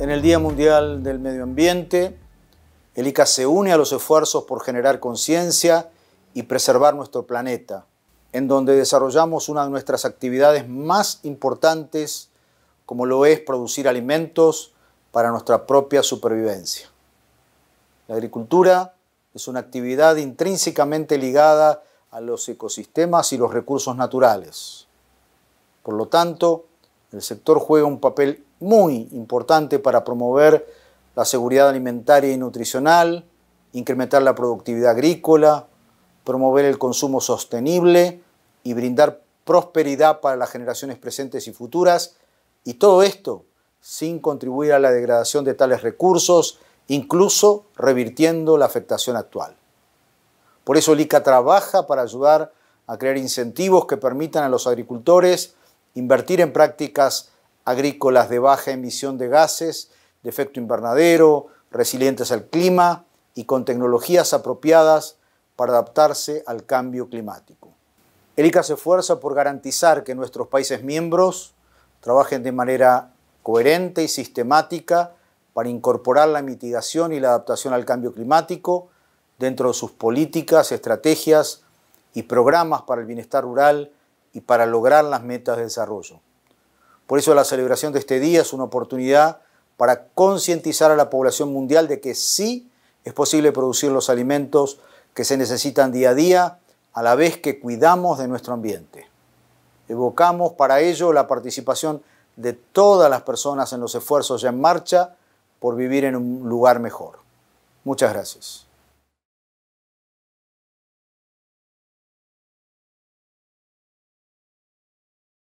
En el Día Mundial del Medio Ambiente, el ICA se une a los esfuerzos por generar conciencia y preservar nuestro planeta, en donde desarrollamos una de nuestras actividades más importantes, como lo es producir alimentos para nuestra propia supervivencia. La agricultura es una actividad intrínsecamente ligada a los ecosistemas y los recursos naturales. Por lo tanto, el sector juega un papel muy importante para promover la seguridad alimentaria y nutricional, incrementar la productividad agrícola, promover el consumo sostenible y brindar prosperidad para las generaciones presentes y futuras, y todo esto sin contribuir a la degradación de tales recursos, incluso revirtiendo la afectación actual. Por eso el ICA trabaja para ayudar a crear incentivos que permitan a los agricultores invertir en prácticas agrícolas de baja emisión de gases, de efecto invernadero, resilientes al clima y con tecnologías apropiadas para adaptarse al cambio climático. Elica se esfuerza por garantizar que nuestros países miembros trabajen de manera coherente y sistemática para incorporar la mitigación y la adaptación al cambio climático dentro de sus políticas, estrategias y programas para el bienestar rural y para lograr las metas de desarrollo. Por eso la celebración de este día es una oportunidad para concientizar a la población mundial de que sí es posible producir los alimentos que se necesitan día a día, a la vez que cuidamos de nuestro ambiente. Evocamos para ello la participación de todas las personas en los esfuerzos ya en marcha por vivir en un lugar mejor. Muchas gracias.